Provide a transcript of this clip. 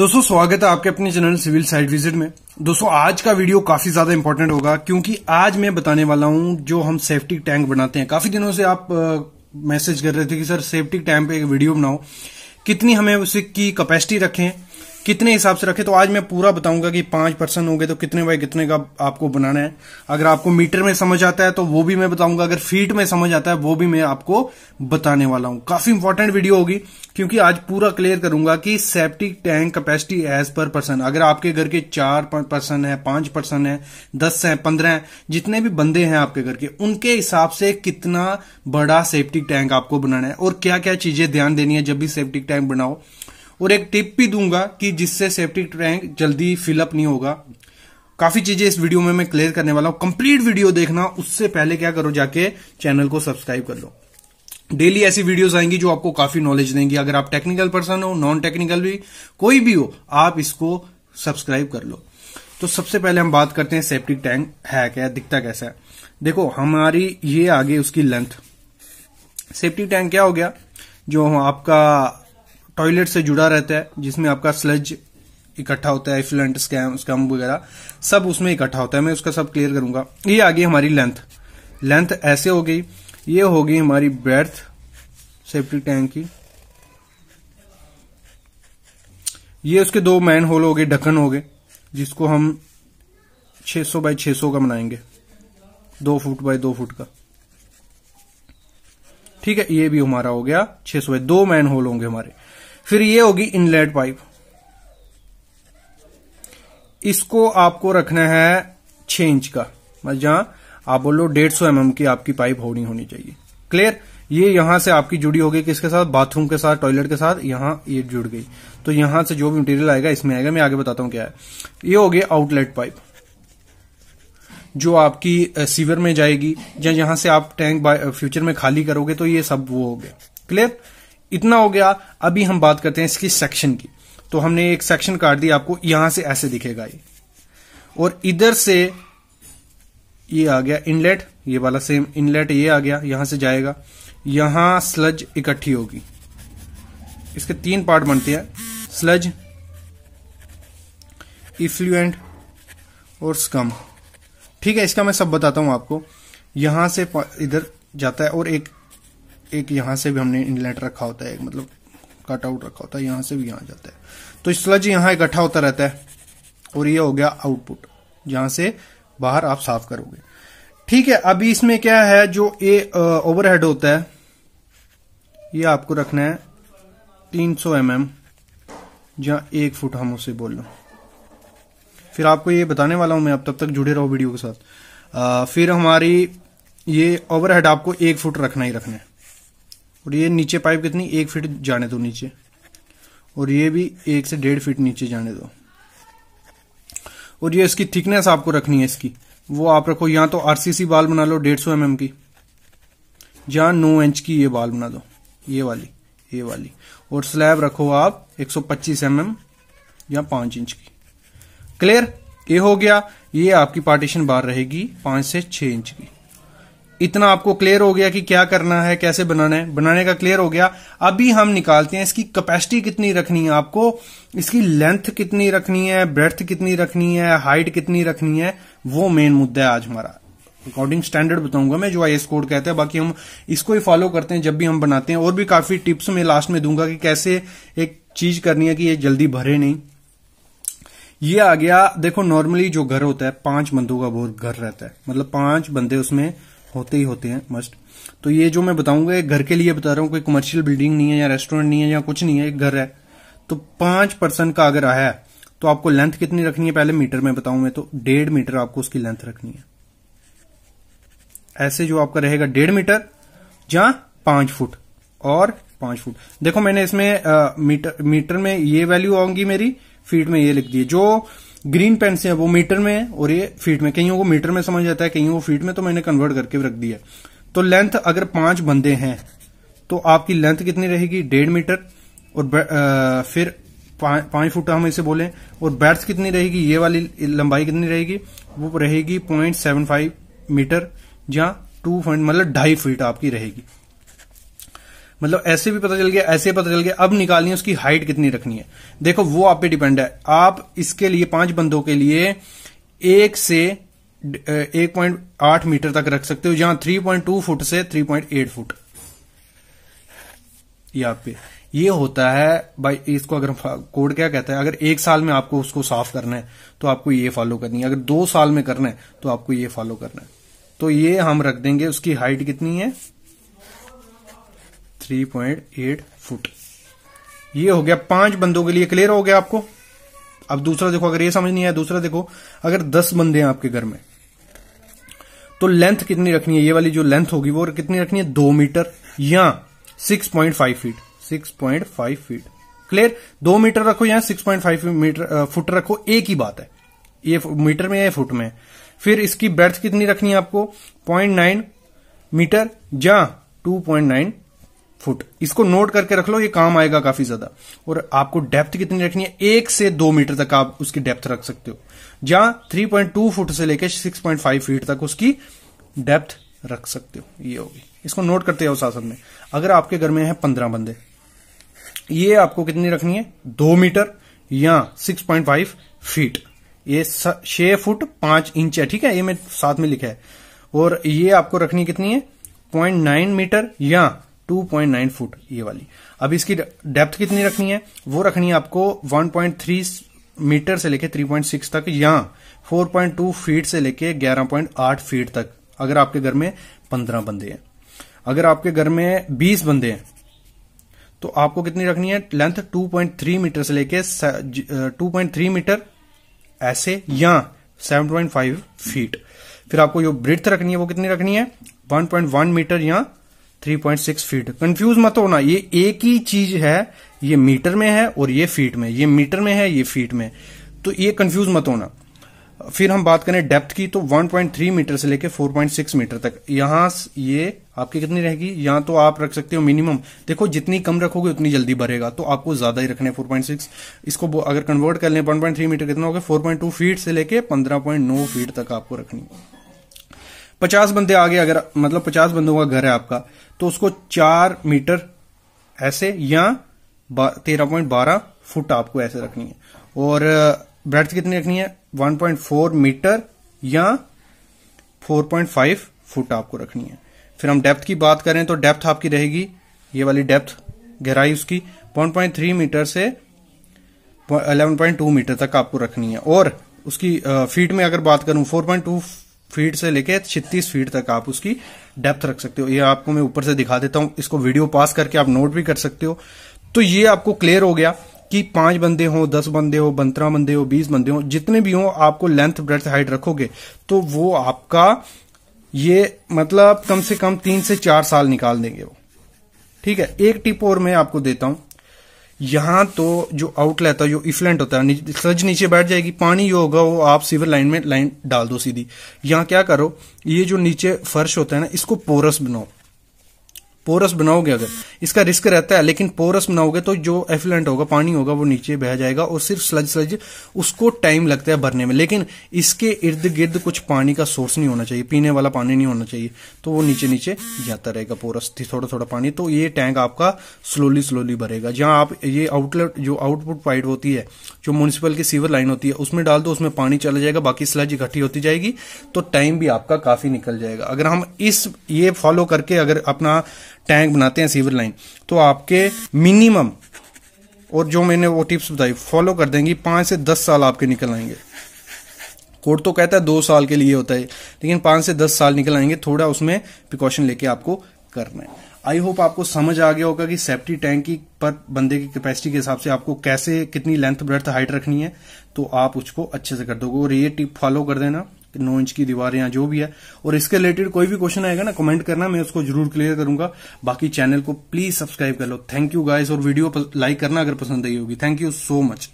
दोस्तों स्वागत है आपके अपने चैनल सिविल साइड विजिट में दोस्तों आज का वीडियो काफी ज्यादा इंपॉर्टेंट होगा क्योंकि आज मैं बताने वाला हूं जो हम सेफ्टी टैंक बनाते हैं काफी दिनों से आप मैसेज कर रहे थे कि सर सेफ्टी टैंक पे एक वीडियो बनाओ कितनी हमें उसे की कैपेसिटी रखें कितने हिसाब से रखे तो आज मैं पूरा बताऊंगा कि पांच पर्सन होंगे तो कितने बाय कितने का आपको बनाना है अगर आपको मीटर में समझ आता है तो वो भी मैं बताऊंगा अगर फीट में समझ आता है वो भी मैं आपको बताने वाला हूं काफी इंपॉर्टेंट वीडियो होगी क्योंकि आज पूरा क्लियर करूंगा कि septic tank capacity as per person अगर आपके घर के चार पर्सन है पांच पर्सन है दस है पंद्रह है जितने भी बंदे हैं आपके घर के उनके हिसाब से कितना बड़ा सेप्टिक टैंक आपको बनाना है और क्या क्या चीजें ध्यान देनी है जब भी सेप्टिक टैंक बनाओ और एक टिप भी दूंगा कि जिससे सेफ्टी टैंक जल्दी फिलअप नहीं होगा काफी चीजें इस वीडियो में मैं क्लियर करने वाला हूं कंप्लीट वीडियो देखना उससे पहले क्या करो जाके चैनल को सब्सक्राइब कर लो डेली ऐसी वीडियोस आएंगी जो आपको काफी नॉलेज देंगी अगर आप टेक्निकल पर्सन हो नॉन टेक्निकल भी कोई भी हो आप इसको सब्सक्राइब कर लो तो सबसे पहले हम बात करते हैं सेप्टिक टैंक है क्या दिखता कैसा है देखो हमारी ये आगे उसकी लेंथ सेप्टिक टैंक क्या हो गया जो आपका टॉयलेट से जुड़ा रहता है जिसमें आपका स्लज इकट्ठा होता है फ्लंट स्कैम स्कैम वगैरह सब उसमें इकट्ठा होता है मैं उसका सब क्लियर करूंगा ये आ गई हमारी लेंथ लेंथ ऐसे हो गई ये हो गई हमारी ब्रेथ सेफ्टी टैंक की ये उसके दो मैन होल हो गए ढक्कन हो गए जिसको हम 600 बाय 600 का बनाएंगे दो फुट बाय दो फुट का ठीक है ये भी हमारा हो गया 600 बाय दो मैन होल होंगे हमारे फिर ये होगी इनलेट पाइप इसको आपको रखना है छ इंच का जहां आप बोलो डेढ़ सौ एमएम की आपकी पाइप होनी होनी चाहिए क्लियर ये यहां से आपकी जुड़ी होगी किसके साथ बाथरूम के साथ टॉयलेट के साथ यहां ये जुड़ गई तो यहां से जो भी मटेरियल आएगा इसमें आएगा मैं आगे बताता हूं क्या है ये होगी आउटलेट पाइप जो आपकी सीवर में जाएगी या जहां से आप टैंक फ्यूचर में खाली करोगे तो ये सब वो हो गया क्लियर इतना हो गया अभी हम बात करते हैं इसकी सेक्शन की तो हमने एक सेक्शन काट दी आपको यहां से ऐसे दिखेगा ये और इधर से ये आ गया इनलेट ये वाला सेम इनलेट ये आ गया यहां से जाएगा यहां स्लज इकट्ठी होगी इसके तीन पार्ट बनते हैं स्लज इफ्लुएंट और स्कम ठीक है इसका मैं सब बताता हूं आपको यहां से इधर जाता है और एक एक यहाँ से भी हमने इनलेट रखा होता है मतलब कट आउट रखा होता है यहाँ से भी यहाँ जाता है तो स्लज यहाँ इकट्ठा होता रहता है और ये हो गया आउटपुट जहां से बाहर आप साफ करोगे ठीक है अभी इसमें क्या है जो ए ओवरहेड होता है ये आपको रखना है 300 सौ mm जहां एक फुट हम उसे बोल लो फिर आपको ये बताने वाला हूं मैं अब तब तक जुड़े रहो वीडियो के साथ आ, फिर हमारी ये ओवरहेड आपको एक फुट रखना ही रखना है और ये नीचे पाइप कितनी एक फीट जाने दो नीचे और ये भी एक से डेढ़ फीट नीचे जाने दो और ये इसकी थिकनेस आपको रखनी है इसकी वो आप रखो या तो आरसीसी बाल बना लो डेढ़ सौ एम की या नौ इंच की ये बाल बना दो ये वाली ये वाली और स्लैब रखो आप 125 एमएम या पांच इंच की क्लियर ये हो गया ये आपकी पार्टीशन बार रहेगी पांच से छह इंच की इतना आपको क्लियर हो गया कि क्या करना है कैसे बनाना है बनाने का क्लियर हो गया अभी हम निकालते हैं इसकी कैपेसिटी कितनी रखनी है आपको इसकी लेंथ कितनी रखनी है ब्रेथ कितनी रखनी है हाइट कितनी रखनी है वो मेन मुद्दा है आज हमारा अकॉर्डिंग स्टैंडर्ड बताऊंगा मैं जो आई एस कोड कहते हैं बाकी हम इसको ही फॉलो करते हैं जब भी हम बनाते हैं और भी काफी टिप्स मैं लास्ट में दूंगा कि कैसे एक चीज करनी है कि ये जल्दी भरे नहीं ये आ गया देखो नॉर्मली जो घर होता है पांच बंदों का बहुत घर रहता है मतलब पांच बंदे उसमें होते ही होते हैं मस्ट तो ये जो मैं बताऊंगा एक घर के लिए बता रहा हूँ कोई कमर्शियल बिल्डिंग नहीं है या रेस्टोरेंट नहीं है या कुछ नहीं है एक घर है तो पांच परसेंट का अगर आया तो आपको लेंथ कितनी रखनी है पहले मीटर में बताऊं मैं तो डेढ़ मीटर आपको उसकी लेंथ रखनी है ऐसे जो आपका रहेगा डेढ़ मीटर या पांच फुट और पांच फुट देखो मैंने इसमें आ, मीटर मीटर में ये वैल्यू आऊंगी मेरी फीट में ये लिख दी जो ग्रीन पेन से वो मीटर में है और ये फीट में कहीं वो मीटर में समझ जाता है कहीं वो फीट में तो मैंने कन्वर्ट करके रख दिया तो लेंथ अगर पांच बंदे हैं तो आपकी लेंथ कितनी रहेगी डेढ़ मीटर और आ, फिर पांच फुट हम इसे बोले और बैट्स कितनी रहेगी ये वाली लंबाई कितनी रहेगी वो रहेगी पॉइंट सेवन फाइव मीटर या टू मतलब ढाई फीट आपकी रहेगी मतलब ऐसे भी पता चल गया ऐसे पता चल गया अब निकालनी है उसकी हाइट कितनी रखनी है देखो वो आप पे डिपेंड है आप इसके लिए पांच बंदों के लिए एक से एक पॉइंट आठ मीटर तक रख सकते हो जहां थ्री पॉइंट टू फुट से थ्री पॉइंट एट फुट ये आप पे ये होता है भाई इसको अगर कोड क्या कहता है अगर एक साल में आपको उसको साफ करना है तो आपको ये फॉलो करनी है अगर दो साल में करना है तो आपको ये फॉलो करना है तो ये हम रख देंगे उसकी हाइट कितनी है थ्री पॉइंट एट फुट ये हो गया पांच बंदों के लिए क्लियर हो गया आपको अब दूसरा देखो अगर ये समझ नहीं आया दूसरा देखो अगर दस बंदे हैं आपके घर में तो लेंथ कितनी रखनी है ये वाली जो लेंथ होगी वो कितनी रखनी है दो मीटर या six point five feet six point five feet clear दो मीटर रखो या six point five meter foot रखो एक ही बात है ये मीटर में या फुट में फिर इसकी ब्रेथ कितनी रखनी है आपको पॉइंट नाइन मीटर या टू पॉइंट नाइन फुट इसको नोट करके रख लो ये काम आएगा काफी ज्यादा और आपको डेप्थ कितनी रखनी है एक से दो मीटर तक आप उसकी डेप्थ रख सकते हो जहां 3.2 फुट से लेकर 6.5 फीट तक उसकी डेप्थ रख सकते हो ये होगी इसको नोट करते हो शासन में अगर आपके घर में है पंद्रह बंदे ये आपको कितनी रखनी है दो मीटर या सिक्स फीट ये छह फुट पांच इंच है ठीक है ये मैं साथ में लिखा है और ये आपको रखनी कितनी है पॉइंट नाइन मीटर या 2.9 फुट ये वाली अब इसकी डेप्थ कितनी रखनी है वो रखनी है आपको 1.3 मीटर से लेके 3.6 तक या 4.2 फीट से लेके 11.8 फीट तक अगर आपके घर में 15 बंदे हैं अगर आपके घर में 20 बंदे हैं तो आपको कितनी रखनी है लेंथ 2.3 मीटर से लेके 2.3 मीटर ऐसे या 7.5 फीट फिर आपको जो ब्रिथ रखनी है वो कितनी रखनी है 1.1 मीटर या 3.6 फीट कंफ्यूज मत होना ये एक ही चीज है ये मीटर में है और ये फीट में ये मीटर में है ये फीट में तो ये कंफ्यूज मत होना फिर हम बात करें डेप्थ की तो 1.3 मीटर से लेके 4.6 मीटर तक यहां ये आपकी कितनी रहेगी यहां तो आप रख सकते हो मिनिमम देखो जितनी कम रखोगे उतनी जल्दी भरेगा तो आपको ज्यादा ही रखने 4.6 इसको अगर कन्वर्ट कर लें 1.3 मीटर कितना हो गया 4.2 फीट से लेके 15.9 फीट तक आपको रखनी है पचास बंदे आगे अगर मतलब पचास बंदों का घर है आपका तो उसको चार मीटर ऐसे या तेरह पॉइंट बारह फुट आपको ऐसे रखनी है और ब्रेथ कितनी रखनी है वन पॉइंट फोर मीटर या फोर पॉइंट फाइव फुट आपको रखनी है फिर हम डेप्थ की बात करें तो डेप्थ आपकी रहेगी ये वाली डेप्थ गहराई उसकी वन पॉइंट थ्री मीटर से अलेवन पॉइंट टू मीटर तक आपको रखनी है और उसकी फीट में अगर बात करूं फोर पॉइंट टू फीट से लेके छत्तीस फीट तक आप उसकी डेप्थ रख सकते हो ये आपको मैं ऊपर से दिखा देता हूं इसको वीडियो पास करके आप नोट भी कर सकते हो तो ये आपको क्लियर हो गया कि पांच बंदे हो दस बंदे हो पंद्रह बंदे हो बीस बंदे हो जितने भी हो आपको लेंथ ब्रेथ हाइट रखोगे तो वो आपका ये मतलब कम से कम तीन से चार साल निकाल देंगे वो ठीक है एक टिप और मैं आपको देता हूं यहाँ तो जो आउटलेट है जो इफ्लेंट होता है सज नीचे बैठ जाएगी पानी जो होगा वो आप सिविल लाइन में लाइन डाल दो सीधी यहाँ क्या करो ये जो नीचे फर्श होता है ना इसको पोरस बनाओ पोरस बनाओगे अगर इसका रिस्क रहता है लेकिन पोरस बनाओगे तो जो एफिलेंट होगा पानी होगा वो नीचे बह जाएगा और सिर्फ स्लज स्लज उसको टाइम लगता है भरने में लेकिन इसके इर्द गिर्द कुछ पानी का सोर्स नहीं होना चाहिए पीने वाला पानी नहीं होना चाहिए तो वो नीचे नीचे जाता रहेगा पोरस थोड़ा थोड़ा पानी तो ये टैंक आपका स्लोली स्लोली भरेगा जहां आप ये आउटलेट जो आउटपुट पाइप होती है जो म्यूनिसिपल की सीवर लाइन होती है उसमें डाल दो उसमें पानी चला जाएगा बाकी स्लज इकट्ठी होती जाएगी तो टाइम भी आपका काफी निकल जाएगा अगर हम इस ये फॉलो करके अगर अपना टैंक बनाते हैं सीवर लाइन तो आपके मिनिमम और जो मैंने वो टिप्स बताई फॉलो कर देंगी पाँच से दस साल आपके निकल आएंगे कोर्ट तो कहता है दो साल के लिए होता है लेकिन पाँच से दस साल निकल आएंगे थोड़ा उसमें प्रिकॉशन लेके आपको करना है आई होप आपको समझ आ गया होगा कि सेफ्टी टैंक की पर बंदे की कैपेसिटी के हिसाब से आपको कैसे कितनी लेंथ ब्रेथ हाइट रखनी है तो आप उसको अच्छे से कर दोगे और ये टिप फॉलो कर देना नौ इंच की दीवार या जो भी है और इसके रिलेटेड कोई भी क्वेश्चन आएगा ना कमेंट करना मैं उसको जरूर क्लियर करूंगा बाकी चैनल को प्लीज सब्सक्राइब कर लो थैंक यू गाइस और वीडियो लाइक करना अगर पसंद आई होगी थैंक यू सो मच